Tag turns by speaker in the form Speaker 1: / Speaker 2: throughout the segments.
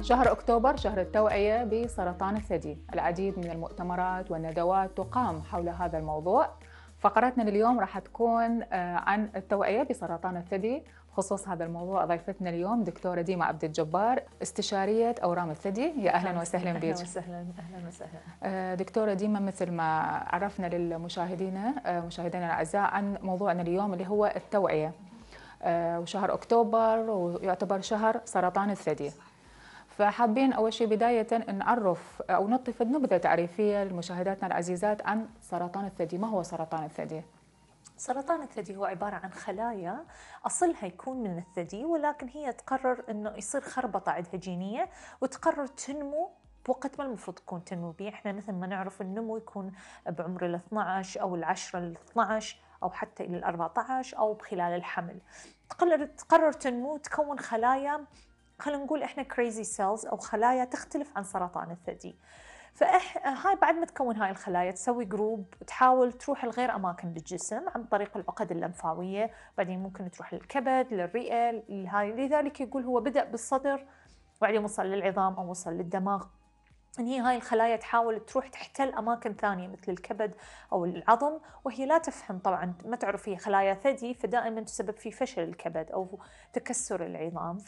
Speaker 1: شهر أكتوبر شهر التوعية بسرطان الثدي العديد من المؤتمرات والندوات تقام حول هذا الموضوع فقرتنا اليوم راح تكون آه، عن التوعية بسرطان الثدي خصوص هذا الموضوع ضيفتنا اليوم دكتورة ديما عبد الجبار استشارية أورام الثدي يا أهلا وسهلا بك أهلا وسهلا
Speaker 2: أهلا وسهلا
Speaker 1: آه، دكتورة ديما مثل ما عرفنا للمشاهدين آه، مشاهدينا الأعزاء عن موضوعنا اليوم اللي هو التوعية وشهر أكتوبر ويعتبر شهر سرطان الثدي صح. فحابين أول شيء بداية نعرف أو نطف نبذة تعريفية لمشاهداتنا العزيزات عن سرطان الثدي ما هو سرطان الثدي؟
Speaker 2: سرطان الثدي هو عبارة عن خلايا أصلها يكون من الثدي ولكن هي تقرر أنه يصير خربطة عندها جينية وتقرر تنمو بوقت ما المفروض تكون تنمو به احنا مثل ما نعرف النمو يكون بعمر ال 12 او ال 10 ل 12 او حتى الى ال 14 او خلال الحمل تقرر تنمو تكون خلايا خلينا نقول احنا كريزي سيلز او خلايا تختلف عن سرطان الثدي فإح هاي بعد ما تكون هاي الخلايا تسوي جروب تحاول تروح لغير اماكن بالجسم عن طريق العقد اللمفاويه بعدين ممكن تروح للكبد للرئه لهاي لذلك يقول هو بدا بالصدر وبعدين وصل للعظام او وصل للدماغ ان هي هاي الخلايا تحاول تروح تحتل اماكن ثانيه مثل الكبد او العظم وهي لا تفهم طبعا ما تعرف هي خلايا ثدي فدائما تسبب في فشل الكبد او تكسر العظام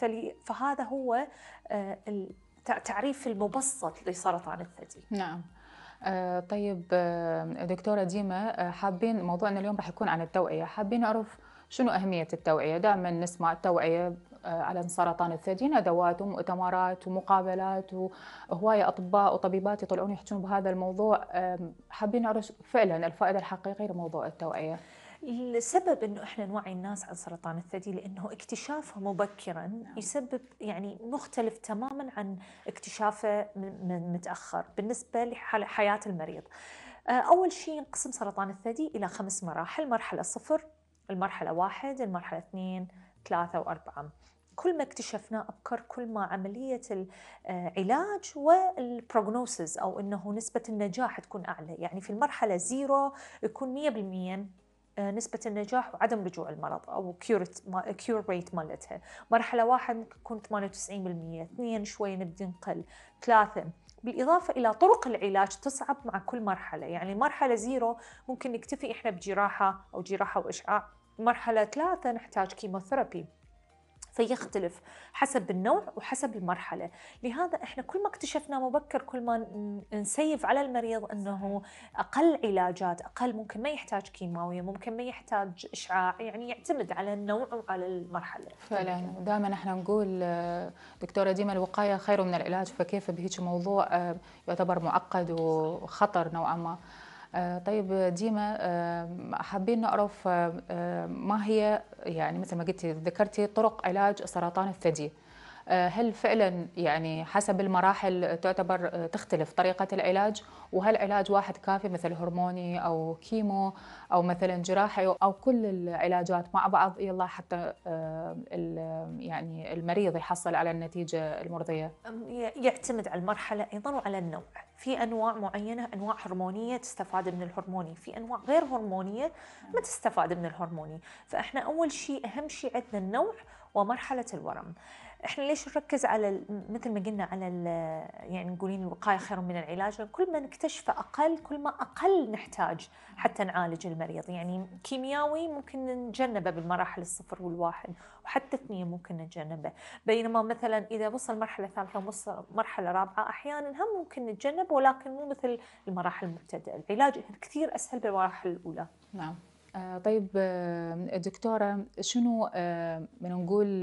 Speaker 2: فهذا هو آه، التعريف المبسط لسرطان الثدي.
Speaker 1: نعم. آه، طيب آه، دكتوره ديما حابين موضوعنا اليوم راح يكون عن التوعيه، حابين نعرف شنو أهمية التوعية؟ دائما نسمع التوعية آه، على سرطان الثدي ندوات ومؤتمرات ومقابلات وهواية أطباء وطبيبات يطلعون يحكون بهذا الموضوع حابين نعرف فعلا الفائدة الحقيقية لموضوع التوعية
Speaker 2: السبب انه احنا نوعي الناس عن سرطان الثدي لانه اكتشافه مبكرا نعم. يسبب يعني مختلف تماما عن اكتشافه من متاخر بالنسبه لحياه المريض. آه، اول شيء ينقسم سرطان الثدي الى خمس مراحل، مرحله صفر، المرحله واحد، المرحله اثنين، ثلاثه واربعه. كل ما اكتشفنا أبكر كل ما عملية العلاج آه، والبروغنوسز أو أنه نسبة النجاح تكون أعلى يعني في المرحلة زيرو يكون 100% آه، نسبة النجاح وعدم رجوع المرض أو كيور ريت مالتها مرحلة واحد ممكن تكون 98% اثنين شوي نبدي نقل ثلاثة بالإضافة إلى طرق العلاج تصعب مع كل مرحلة يعني مرحلة زيرو ممكن نكتفي إحنا بجراحة أو جراحة وإشعاع مرحلة ثلاثة نحتاج كيموثيرابي فيختلف حسب النوع وحسب المرحله لهذا احنا كل ما اكتشفنا مبكر كل ما نسيف على المريض انه اقل علاجات اقل ممكن ما يحتاج كيماويه ممكن ما يحتاج اشعاع يعني يعتمد على النوع وعلى المرحله
Speaker 1: فعلا ودائما احنا نقول آه، دكتوره ديما الوقايه خير من العلاج فكيف بهيك موضوع آه، يعتبر معقد وخطر نوعا ما آه، طيب ديما آه، حابين نعرف آه، ما هي يعني مثل ما قلتي ذكرتي طرق علاج سرطان الثدي آه، هل فعلا يعني حسب المراحل تعتبر آه، تختلف طريقة العلاج وهل علاج واحد كافي مثل هرموني أو كيمو أو مثلا جراحي أو كل العلاجات مع بعض يلا حتى آه، يعني المريض يحصل على النتيجة المرضية
Speaker 2: يعتمد على المرحلة أيضا وعلى النوع في أنواع معينة أنواع هرمونية تستفاد من الهرموني في أنواع غير هرمونية ما تستفاد من الهرموني فإحنا أول شيء أهم شيء عندنا النوع ومرحلة الورم احنا ليش نركز على مثل ما قلنا على يعني نقولين الوقايه خير من العلاج كل ما نكتشفه اقل كل ما اقل نحتاج حتى نعالج المريض يعني كيمياوي ممكن نتجنبه بالمراحل الصفر والواحد وحتى اثنين ممكن نتجنبه بينما مثلا اذا وصل مرحله ثالثه وصل مرحله رابعه احيانا هم ممكن نتجنب ولكن مو مثل المراحل المبتدئه العلاج كثير اسهل بالمراحل الاولى
Speaker 1: نعم آه، طيب آه، دكتورة شنو آه، من نقول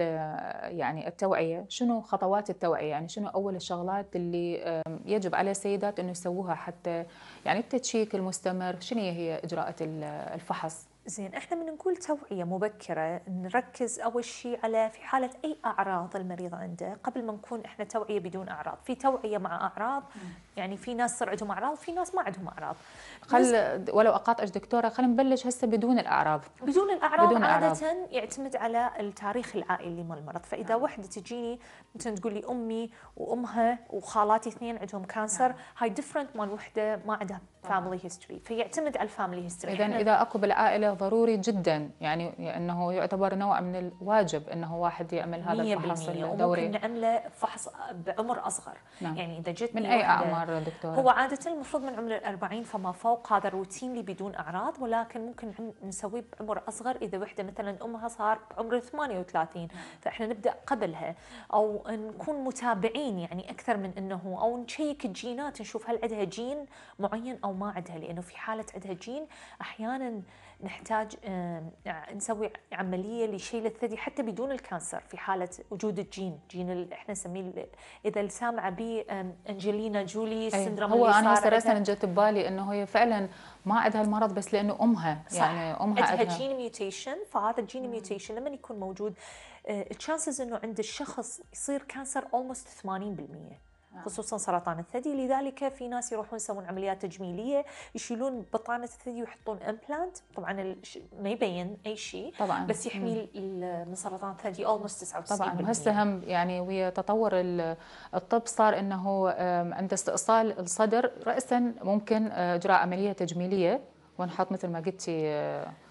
Speaker 1: يعني التوعية شنو خطوات التوعية يعني شنو أول الشغلات اللي يجب على السيدات أنه يسووها حتى يعني التشيك المستمر شنو هي إجراءات الفحص زين احنا من نقول توعيه مبكره
Speaker 2: نركز اول شيء على في حاله اي اعراض المريض عنده قبل ما نكون احنا توعيه بدون اعراض في توعيه مع اعراض يعني في ناس صار عندهم اعراض وفي ناس ما عندهم اعراض خل
Speaker 1: ولو اقاطعش دكتوره خلينا نبلش هسه بدون الاعراض
Speaker 2: بدون الاعراض بدون عاده الأعراض. يعتمد على التاريخ العائلي مال المرض فاذا نعم. وحده تجيني مثلا تقول لي امي وامها وخالاتي اثنين عندهم كانسر نعم. هاي ديفرنت مال وحده ما عندها فاميلي هيستوري فيعتمد على الفاميلي هيستوري اذا اذا
Speaker 1: اكو بالعائله ضروري جدا يعني انه يعتبر نوع من الواجب انه واحد يعمل هذا الفحص الدوري ممكن
Speaker 2: نعمله فحص بعمر اصغر نعم. يعني اذا جت من اي اعمار الأعمار دكتورة؟ هو عادة المفروض من عمر الأربعين فما فوق هذا الروتين اللي بدون أعراض ولكن ممكن نسويه بعمر أصغر إذا وحدة مثلا أمها صار بعمر 38 فإحنا نبدأ قبلها أو نكون متابعين يعني أكثر من أنه أو نشيك الجينات نشوف هل عندها جين معين أو ما عندها لأنه في حالة عندها جين أحيانا نحتاج نسوي عمليه لشيل الثدي حتى بدون الكانسر في حاله وجود الجين جين اللي احنا نسميه اذا سامعه به انجلينا جولي إيه، سندروم هو انا هسه رسمت
Speaker 1: جت ببالي انه هي فعلا ما عندها المرض بس لانه امها صح. يعني امها عندها جين
Speaker 2: ميوتيشن فهذا الجين ميوتيشن لما يكون موجود آه، التشانسز انه عند الشخص يصير كانسر اولموست 80% آه. خصوصا سرطان الثدي لذلك في ناس يروحون يسوون عمليات تجميليه يشيلون بطانه الثدي ويحطون امبلانت طبعا ما يبين اي شيء طبعا بس يحمي من سرطان الثدي اولموست 99% طبعا وهسه
Speaker 1: هم يعني ويا تطور الطب صار انه عند استئصال الصدر راسا ممكن آه، اجراء عمليه تجميليه ونحط مثل ما قلتي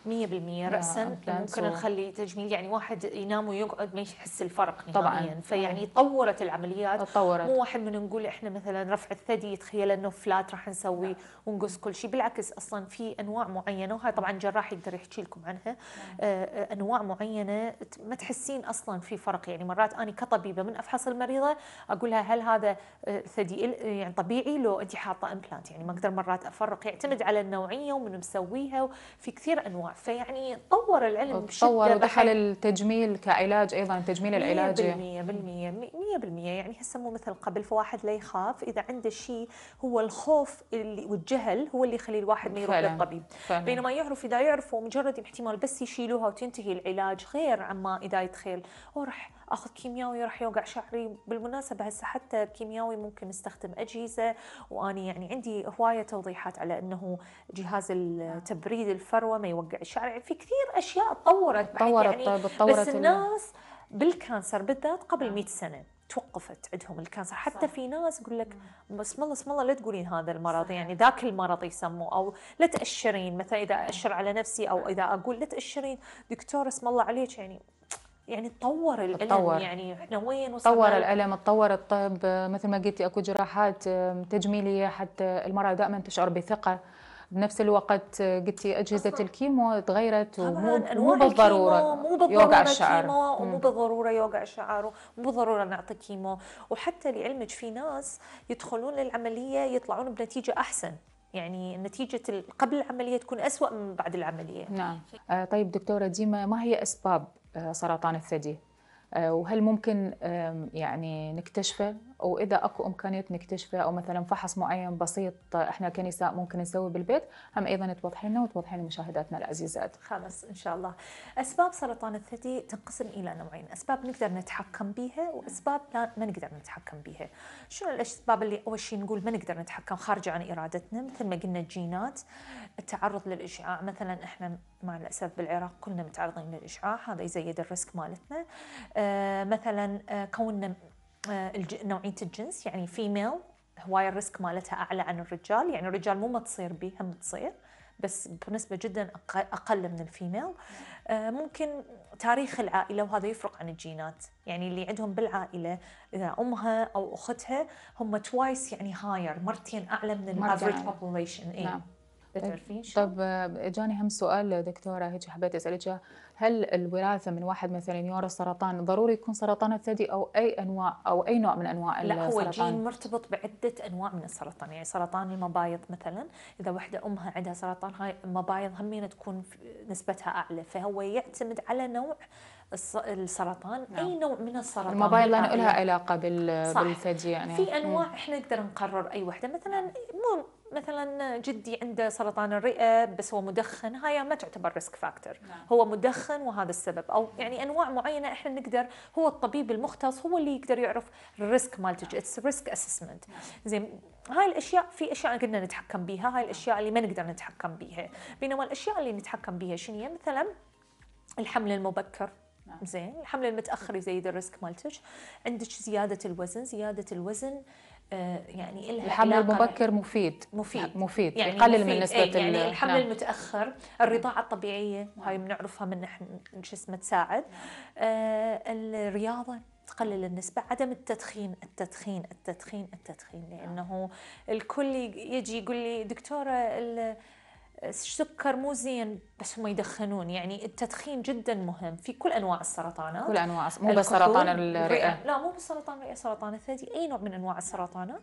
Speaker 1: 100% آه، آه، راسا ممكن نخلي
Speaker 2: تجميل يعني واحد ينام ويقعد ما يحس الفرق طبعا فيعني تطورت يعني العمليات تطورت مو واحد من نقول احنا مثلا رفع الثدي يتخيل انه فلات راح نسوي نعم. ونقص كل شيء بالعكس اصلا في انواع معينه وهي طبعا جراح يقدر يحكي لكم عنها نعم. آه،, آه انواع معينه ما تحسين اصلا في فرق يعني مرات انا كطبيبه من افحص المريضه اقول لها هل هذا ثدي يعني طبيعي لو انت حاطه امبلانت يعني ما اقدر مرات افرق يعتمد نعم. على النوعيه ومن مسويها في كثير انواع فيعني تطور العلم بشكل تطور ودخل
Speaker 1: التجميل كعلاج ايضا التجميل العلاجي 100%
Speaker 2: 100% 100% يعني هسه مو مثل قبل فواحد لا يخاف اذا عنده شيء هو الخوف اللي والجهل هو اللي يخلي الواحد ما يروح للطبيب بينما يعرف اذا يعرفوا مجرد احتمال بس يشيلوها وتنتهي العلاج غير عما اذا يتخيل راح اخذ كيمياوي راح يوقع شعري بالمناسبه هسه حتى كيمياوي ممكن استخدم اجهزه واني يعني عندي هوايه توضيحات على انه جهاز تبريد الفروه ما يوقع الشعر في كثير اشياء تطورت تطورت يعني طيب، تطورت بس الناس بالكانسر بالذات قبل 100 نعم. سنه توقفت عندهم الكانسر حتى صح. في ناس يقول لك بسم الله بسم الله لا تقولين هذا المرض صح. يعني ذاك المرض يسموه او لا تاشرين مثلا اذا اشر على نفسي او اذا اقول لا تاشرين دكتور اسم الله عليك يعني يعني تطور
Speaker 1: الالم تطور. يعني احنا وين وصلنا تطور الالم تطور الطب مثل ما قلتي اكو جراحات تجميليه حتى المراه دائما تشعر بثقه بنفس الوقت آه، قلتي اجهزه أصلاً. الكيمو تغيرت ومو مو بالضروره مو بالضروره يوقع الشعر ومو
Speaker 2: بالضروره يوقع الشعر مو بالضروره نعطي كيمو وحتى لعلمك في ناس يدخلون للعمليه يطلعون بنتيجه احسن يعني نتيجة قبل العملية تكون أسوأ من بعد العملية
Speaker 1: نعم آه، طيب دكتورة ديما ما هي أسباب آه، سرطان الثدي؟ آه، وهل ممكن يعني نكتشفه واذا اكو امكانيه نكتشفه او مثلا فحص معين بسيط آه، احنا كنساء ممكن نسويه بالبيت هم ايضا توضحي لنا وتوضحي لمشاهداتنا العزيزات
Speaker 2: خلاص ان شاء الله اسباب سرطان الثدي تنقسم الى نوعين اسباب نقدر نتحكم بها واسباب لا ما نقدر نتحكم بها شنو الاسباب اللي اول شيء نقول ما نقدر نتحكم خارجه عن ارادتنا مثل ما قلنا الجينات التعرض للاشعاع مثلا احنا مع الأسف بالعراق كلنا متعرضين للإشعاع هذا يزيد الريسك مالتنا آه، مثلا آه، كوننا آه، نوعية الجنس يعني فيميل هواية الريسك مالتها أعلى عن الرجال يعني الرجال مو ما تصير به هم تصير بس بنسبة جدا أقل من الفيميل ممكن تاريخ العائلة وهذا يفرق عن الجينات يعني اللي عندهم بالعائلة إذا أمها أو أختها هم توايس يعني هاير مرتين أعلى من الافريج بوبوليشن إيه؟ نعم.
Speaker 1: طيب، بتعرفين شو؟ طب جاني هم سؤال دكتوره هيك حبيت اسالك هل الوراثه من واحد مثلا يورث سرطان ضروري يكون سرطان الثدي او اي انواع او اي نوع من انواع لا السرطان؟ لا هو الجين
Speaker 2: مرتبط بعده انواع من السرطان يعني سرطان المبايض مثلا اذا وحده امها عندها سرطان هاي المبايض همين تكون نسبتها اعلى فهو يعتمد على نوع السرطان نعم. اي نوع من السرطان المبايض لها
Speaker 1: علاقه بال... بالثدي يعني في انواع
Speaker 2: م. احنا نقدر نقرر اي وحده مثلا مو مثلا جدي عنده سرطان الرئه بس هو مدخن هاي ما تعتبر ريسك فاكتور نعم. هو مدخن وهذا السبب او يعني انواع معينه احنا نقدر هو الطبيب المختص هو اللي يقدر يعرف الريسك مالتج اتس ريسك اسسمنت زين هاي الاشياء في اشياء قلنا نتحكم بها هاي الاشياء اللي ما نقدر نتحكم بها بينما الاشياء اللي نتحكم بها شنو هي مثلا الحمل المبكر نعم. زين الحمل المتاخر يزيد الريسك مالتج عندك زياده الوزن زياده الوزن
Speaker 1: آه، يعني
Speaker 2: لها الحمل المبكر
Speaker 1: مفيد مفيد مفيد يعني يقلل من نسبة إيه، يعني, يعني الحمل نعم.
Speaker 2: المتأخر الرضاعة الطبيعية وهي بنعرفها من نحن شو اسمه تساعد آه الرياضة تقلل النسبة عدم التدخين التدخين التدخين التدخين لأنه الكل يجي يقول لي دكتورة السكر مو زين بس هم يدخنون يعني التدخين جدا مهم في كل انواع السرطانات كل انواع مو بس سرطان الرئه لا مو بس سرطان الرئه سرطان الثدي اي نوع من انواع السرطانات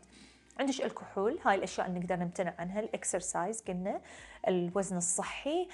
Speaker 2: عندك الكحول هاي الاشياء اللي نقدر نمتنع عنها الاكسرسايز قلنا الوزن الصحي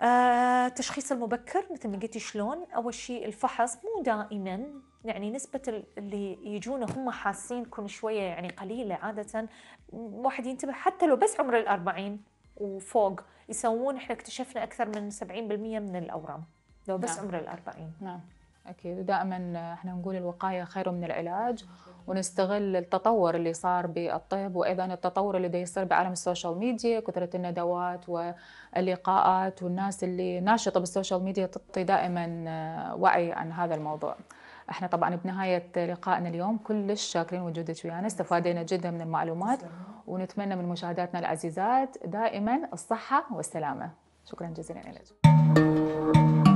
Speaker 2: آه، التشخيص المبكر مثل ما قلتي شلون اول شيء الفحص مو دائما يعني نسبة اللي يجون هم حاسين تكون شوية يعني قليلة عادة واحد ينتبه حتى لو بس عمر الأربعين وفوق يسوون احنا اكتشفنا اكثر من 70% من الاورام لو بس نعم. عمر ال
Speaker 1: 40 نعم اكيد ودائما احنا نقول الوقايه خير من العلاج ونستغل التطور اللي صار بالطب وايضا التطور اللي دا يصير بعالم السوشيال ميديا كثره الندوات واللقاءات والناس اللي ناشطه بالسوشيال ميديا تعطي دائما وعي عن هذا الموضوع. احنا طبعا بنهايه لقائنا اليوم كلش شاكرين وجودك ويانا استفادينا جدا من المعلومات ونتمنى من مشاهداتنا العزيزات دائما الصحه والسلامه شكرا جزيلا لك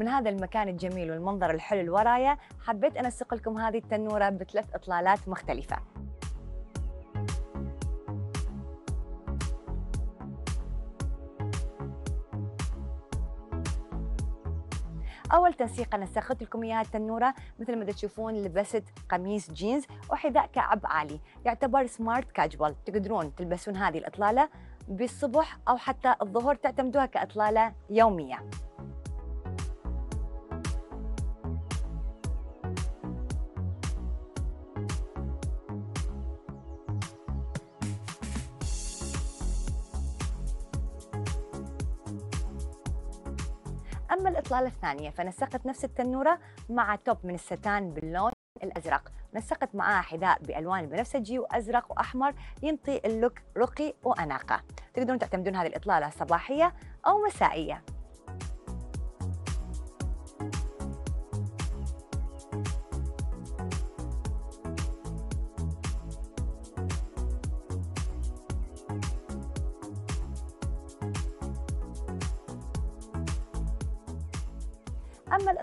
Speaker 3: من هذا المكان الجميل والمنظر الحلو اللي ورايا حبيت أنسق لكم هذه التنورة بثلاث إطلالات مختلفة اول تنسيق انا سخت لكم اياها التنوره مثل ما تشوفون لبست قميص جينز وحذاء كعب عالي يعتبر سمارت كاجوال تقدرون تلبسون هذه الاطلاله بالصبح او حتى الظهر تعتمدوها كاطلاله يوميه أما الإطلالة الثانية فنسقت نفس التنورة مع توب من الستان باللون الازرق نسقت معها حذاء بالوان بنفسجي وازرق واحمر ينطي اللوك رقي واناقه تقدرون تعتمدون هذه الاطلاله صباحيه او مسائيه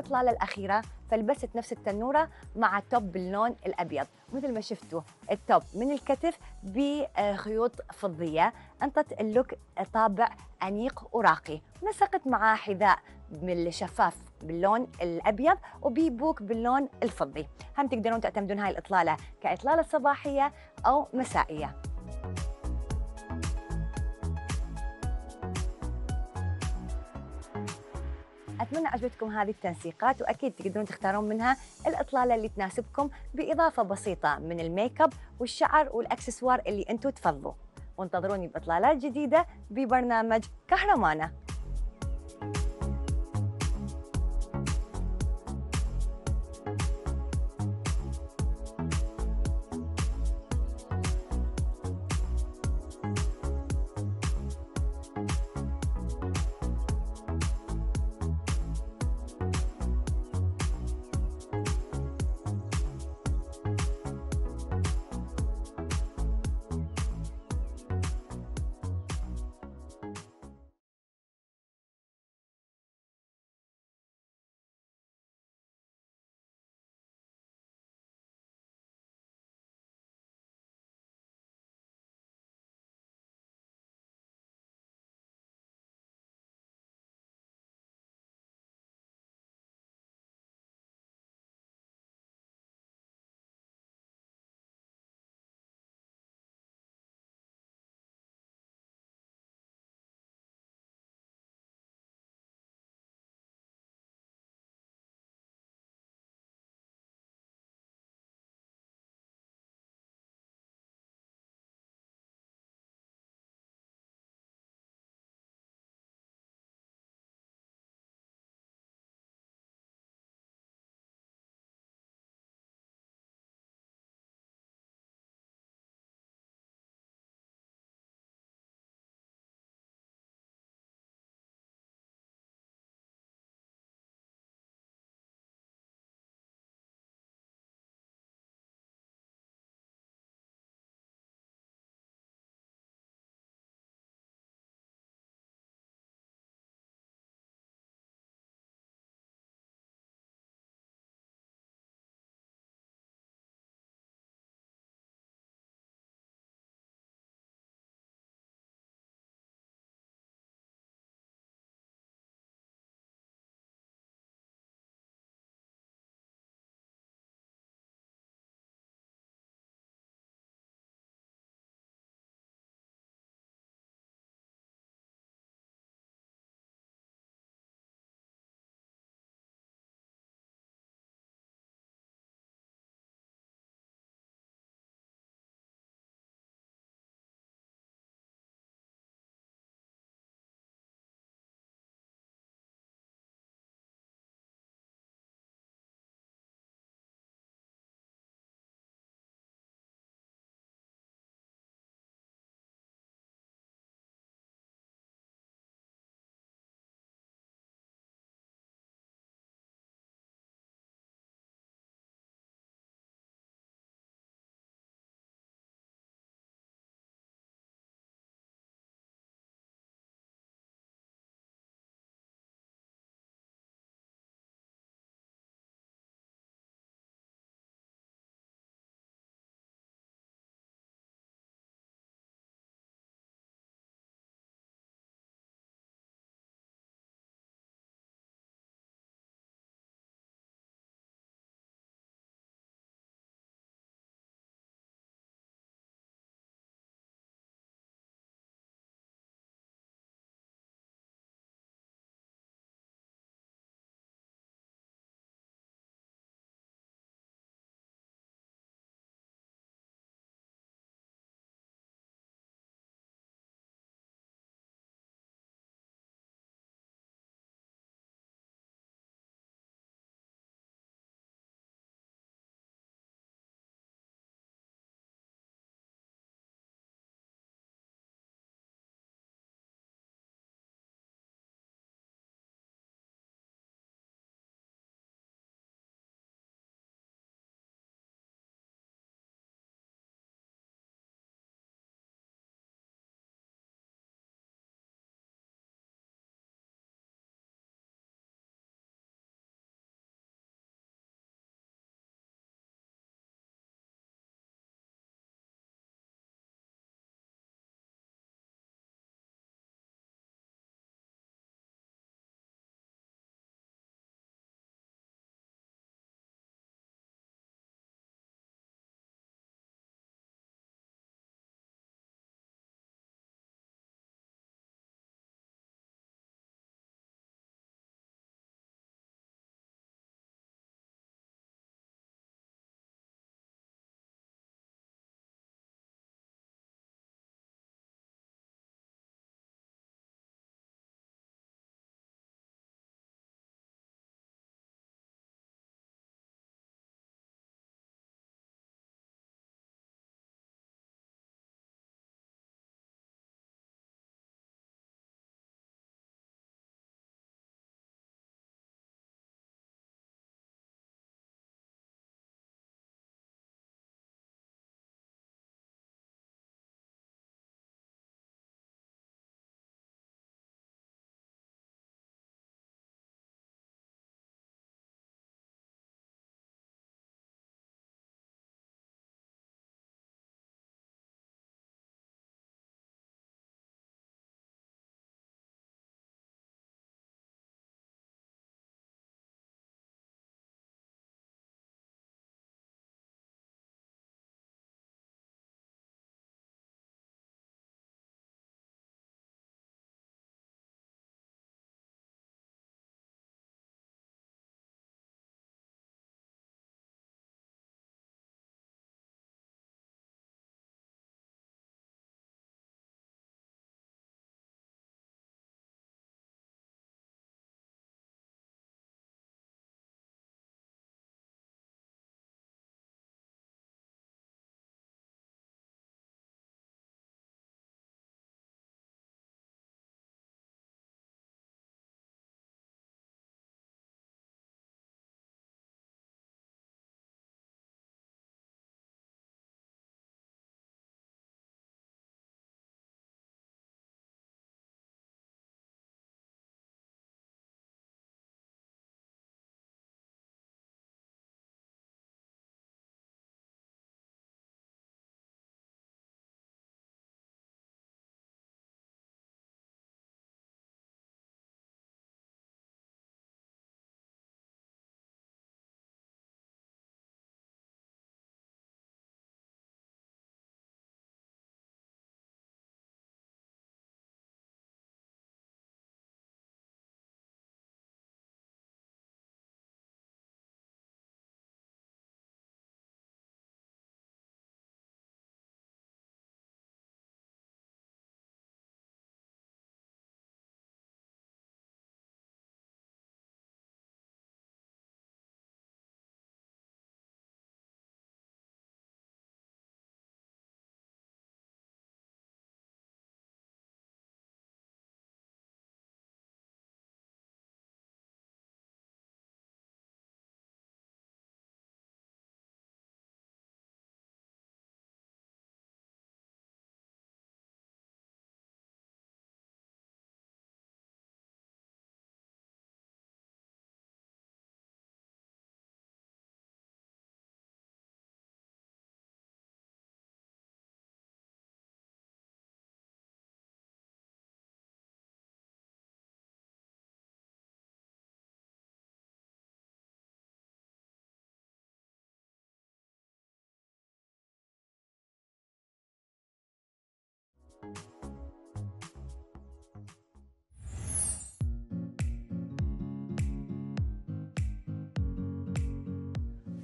Speaker 3: الإطلالة الأخيرة فلبست نفس التنورة مع توب باللون الأبيض مثل ما شفتوا التوب من الكتف بخيوط فضية أنطت اللوك طابع أنيق وراقي نسقت معاه حذاء بالشفاف باللون الابيض وبيبوك باللون الفضي هم تقدرون تعتمدون هاي الاطلاله كاطلاله صباحيه او مسائيه أتمنى عجبتكم هذه التنسيقات وأكيد تقدرون تختارون منها الإطلالة اللي تناسبكم بإضافة بسيطة من الميك اب والشعر والأكسسوار اللي أنتم تفضلوا وانتظروني بإطلالات جديدة ببرنامج كهرمانة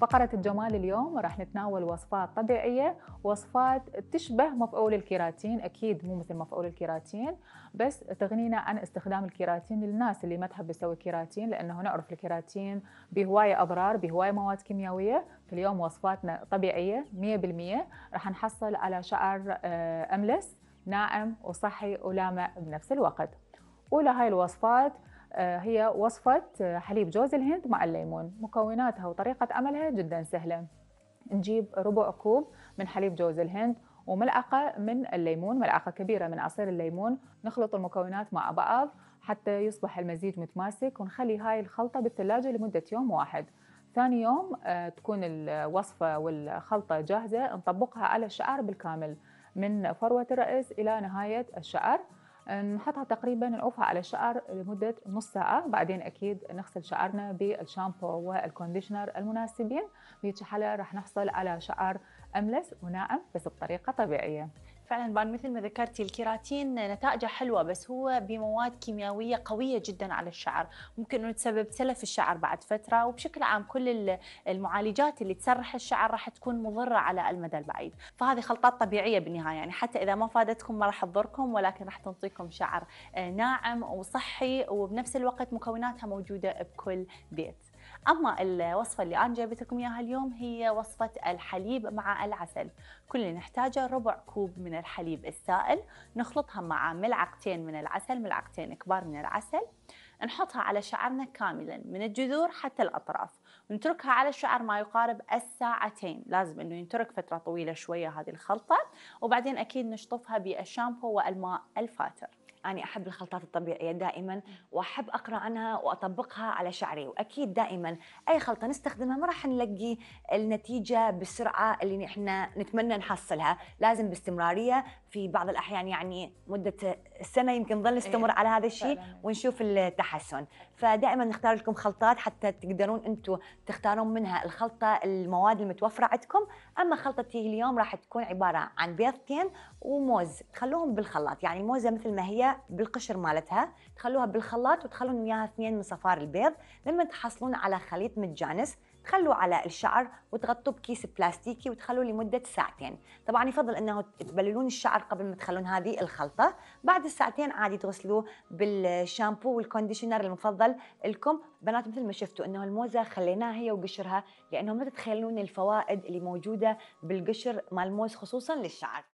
Speaker 1: فقرة الجمال اليوم راح نتناول وصفات طبيعية وصفات تشبه مفعول الكيراتين أكيد مو مثل مفعول الكيراتين بس تغنينا عن استخدام الكيراتين للناس اللي ما تحب تسوي كيراتين لأنه نعرف الكيراتين بهواية أضرار بهواية مواد كيميائية فاليوم وصفاتنا طبيعية 100% راح نحصل على شعر آه، أملس ناعم وصحي ولامع بنفس الوقت أولى هاي الوصفات آه، هي وصفة آه، حليب جوز الهند مع الليمون مكوناتها وطريقة عملها جدا سهلة نجيب ربع كوب من حليب جوز الهند وملعقة من الليمون ملعقة كبيرة من عصير الليمون نخلط المكونات مع بعض حتى يصبح المزيج متماسك ونخلي هاي الخلطة بالثلاجة لمدة يوم واحد ثاني يوم آه، تكون الوصفة والخلطة جاهزة نطبقها على الشعر بالكامل من فروة الرأس إلى نهاية الشعر نحطها تقريبا نعوفها على الشعر لمدة نص ساعة بعدين أكيد نغسل شعرنا بالشامبو والكونديشنر المناسبين بهيك حالة رح نحصل على شعر أملس وناعم بس بطريقة طبيعية فعلا بان مثل ما ذكرتي الكيراتين نتائجه
Speaker 2: حلوه بس هو بمواد كيميائيه قويه جدا على الشعر ممكن انه تسبب تلف الشعر بعد فتره وبشكل عام كل المعالجات اللي تسرح الشعر راح تكون مضره على المدى البعيد فهذه خلطات طبيعيه بالنهايه يعني حتى اذا ما فادتكم ما راح تضركم ولكن راح تنطيكم شعر آه، ناعم وصحي وبنفس الوقت مكوناتها موجوده بكل بيت اما الوصفه اللي انا جايبت لكم اياها اليوم هي وصفه الحليب مع العسل كل اللي نحتاجه ربع كوب من الحليب السائل نخلطها مع ملعقتين من العسل ملعقتين كبار من العسل نحطها على شعرنا كاملا من الجذور حتى الأطراف ونتركها على الشعر ما يقارب الساعتين لازم أنه ينترك فترة
Speaker 3: طويلة شوية هذه الخلطة وبعدين أكيد نشطفها بالشامبو والماء الفاتر أنا أحب الخلطات الطبيعية دائما وأحب أقرأ عنها وأطبقها على شعري وأكيد دائما أي خلطة نستخدمها ما راح نلقي النتيجة بالسرعة اللي نحن نتمنى نحصلها لازم باستمرارية في بعض الأحيان يعني مدة السنة يمكن نظل إيه، نستمر على هذا الشيء ونشوف التحسن فدائما نختار لكم خلطات حتى تقدرون أنتم تختارون منها الخلطة المواد المتوفرة عندكم أما خلطتي اليوم راح تكون عبارة عن بيضتين وموز خلوهم بالخلاط يعني الموزة مثل ما هي بالقشر مالتها تخلوها بالخلاط وتخلون وياها اثنين من صفار البيض لما تحصلون على خليط متجانس تخلوا على الشعر وتغطوه بكيس بلاستيكي وتخلوه لمده ساعتين، طبعا يفضل انه تبللون الشعر قبل ما تخلون هذه الخلطه، بعد الساعتين عادي تغسلوه بالشامبو والكونديشنر المفضل لكم، بنات مثل ما شفتوا انه الموزه خليناها هي وقشرها لانه ما تتخيلون الفوائد اللي موجوده بالقشر مال الموز خصوصا للشعر.